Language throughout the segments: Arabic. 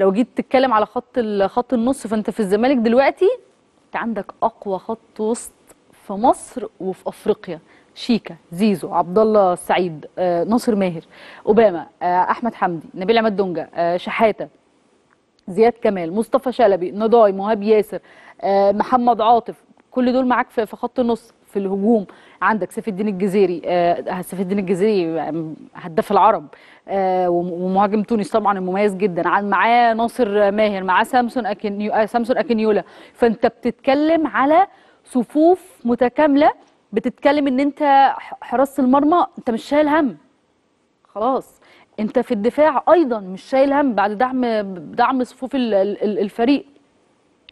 لو جيت تتكلم على خط خط النص فانت في الزمالك دلوقتي انت عندك اقوى خط وسط في مصر وفي افريقيا شيكا زيزو عبد الله السعيد آه، ناصر ماهر اوباما آه، احمد حمدي نبيل عماد دونجا آه، شحاته زياد كمال مصطفى شلبي نضاي مهاب ياسر آه، محمد عاطف كل دول معاك في خط النص في الهجوم عندك سيف الدين الجزيري آه سيف الدين الجزيري هداف العرب آه ومهاجم تونس طبعا المميز جدا عن معاه ناصر ماهر معاه سامسون أكن آه، سامسون اكنيولا فانت بتتكلم على صفوف متكامله بتتكلم ان انت حراسه المرمى انت مش شايل هم خلاص انت في الدفاع ايضا مش شايل هم بعد دعم دعم صفوف الفريق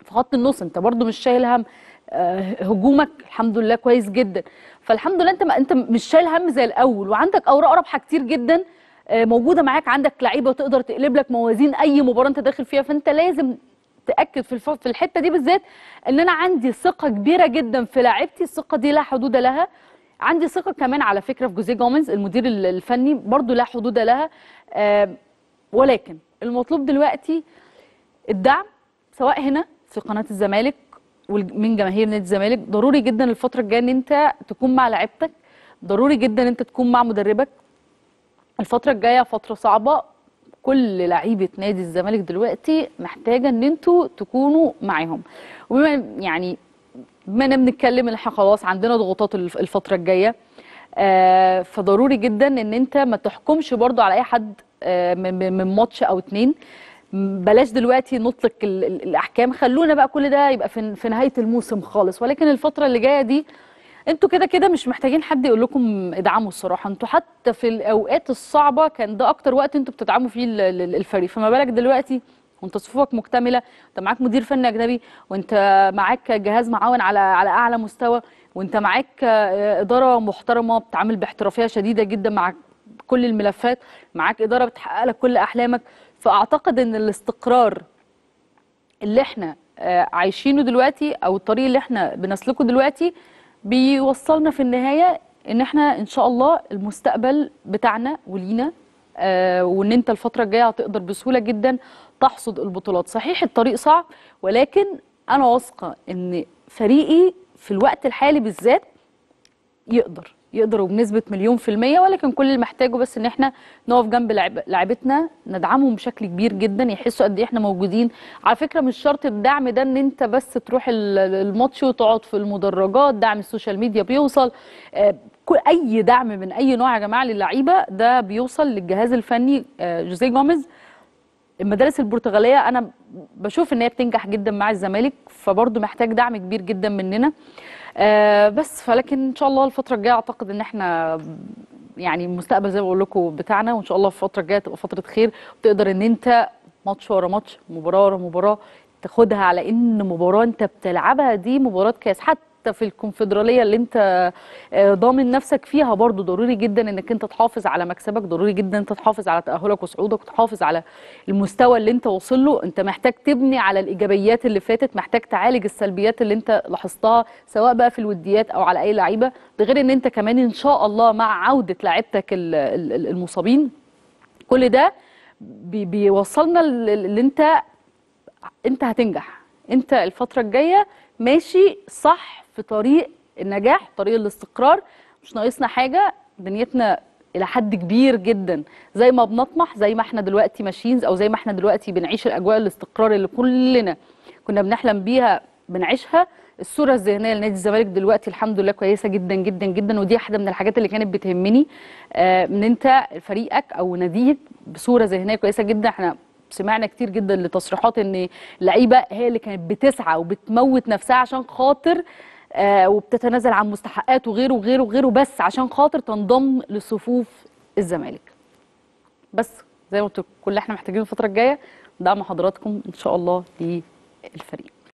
في خط النص انت برضو مش شايل هم آه، هجومك الحمد لله كويس جدا فالحمد لله انت ما انت مش شايل هم زي الاول وعندك اوراق رابحه كتير جدا آه، موجوده معاك عندك لعيبه وتقدر تقلب لك موازين اي مباراه انت داخل فيها فانت لازم تاكد في في الحته دي بالذات ان انا عندي ثقه كبيره جدا في لاعبتي الثقه دي لا حدود لها عندي ثقه كمان على فكره في جوزيه جوميز المدير الفني برضو لا حدود لها آه، ولكن المطلوب دلوقتي الدعم سواء هنا في قناه الزمالك من جماهير نادي الزمالك ضروري جدا الفتره الجايه ان انت تكون مع لعيبتك ضروري جدا ان انت تكون مع مدربك الفتره الجايه فتره صعبه كل لعيبه نادي الزمالك دلوقتي محتاجه ان انتوا تكونوا معاهم وبما يعني بما انا بنتكلم ان احنا خلاص عندنا ضغوطات الفتره الجايه آه فضروري جدا ان انت ما تحكمش برضو على اي حد آه من ماتش او اتنين بلاش دلوقتي نطلق الاحكام خلونا بقى كل ده يبقى في, في نهايه الموسم خالص ولكن الفتره اللي جايه دي انتوا كده كده مش محتاجين حد يقول لكم ادعموا الصراحه انتوا حتى في الاوقات الصعبه كان ده اكتر وقت انتوا بتدعموا فيه الفريق فما بالك دلوقتي وانت صفوفك مكتمله انت معاك مدير فني اجنبي وانت معاك جهاز معاون على على اعلى مستوى وانت معاك آه، اداره محترمه بتعامل باحترافيه شديده جدا مع كل الملفات معاك اداره بتحقق لك كل احلامك فاعتقد ان الاستقرار اللي احنا آه، عايشينه دلوقتي او الطريق اللي احنا بنسلكه دلوقتي بيوصلنا في النهايه ان احنا ان شاء الله المستقبل بتاعنا ولينا آه، وان انت الفتره الجايه هتقدر بسهوله جدا تحصد البطولات صحيح الطريق صعب ولكن انا واثقه ان فريقي في الوقت الحالي بالذات يقدر يقدروا بنسبه مليون في الميه ولكن كل اللي محتاجه بس ان احنا نقف جنب لعبتنا ندعمهم بشكل كبير جدا يحسوا قد ايه احنا موجودين على فكره مش شرط الدعم ده ان انت بس تروح الماتش وتقعد في المدرجات دعم السوشيال ميديا بيوصل آه، كل اي دعم من اي نوع يا جماعه للعيبه ده بيوصل للجهاز الفني آه، جوزيه جوميز المدارس البرتغاليه انا بشوف ان هي بتنجح جدا مع الزمالك فبرضه محتاج دعم كبير جدا مننا آه بس فلكن ان شاء الله الفتره الجايه اعتقد ان احنا يعني المستقبل زي ما بقول لكم بتاعنا وان شاء الله الفتره الجايه تبقى فتره خير وتقدر ان انت ماتش ورا ماتش مباراه ورا مباراه تاخدها على ان مباراه انت بتلعبها دي مباراه كاس حتى حتى في الكونفدراليه اللي انت آه، ضامن نفسك فيها برضو ضروري جدا انك انت تحافظ على مكسبك ضروري جدا انت تحافظ على تاهلك وصعودك وتحافظ على المستوى اللي انت واصل له انت محتاج تبني على الايجابيات اللي فاتت محتاج تعالج السلبيات اللي انت لاحظتها سواء بقى في الوديات او على اي لعيبه ده غير ان انت كمان ان شاء الله مع عوده لعيبتك المصابين كل ده بيوصلنا اللي انت انت هتنجح انت الفتره الجايه ماشي صح في طريق النجاح طريق الاستقرار مش ناقصنا حاجه دنيتنا الى حد كبير جدا زي ما بنطمح زي ما احنا دلوقتي ماشيين او زي ما احنا دلوقتي بنعيش الاجواء الاستقرار اللي كلنا كنا بنحلم بيها بنعيشها الصوره الذهنيه لنادي الزمالك دلوقتي الحمد لله كويسه جدا جدا جدا ودي واحده من الحاجات اللي كانت بتهمني آه، ان انت فريقك او ناديك بصوره ذهنيه كويسه جدا احنا سمعنا كتير جدا لتصريحات ان اللعيبه هي اللي كانت بتسعى وبتموت نفسها عشان خاطر آه، وبتتنازل عن مستحقات وغيره وغيره وغيره بس عشان خاطر تنضم لصفوف الزمالك بس زي ما قلت كل اللي احنا محتاجينه الفتره الجايه دعم حضراتكم ان شاء الله للفريق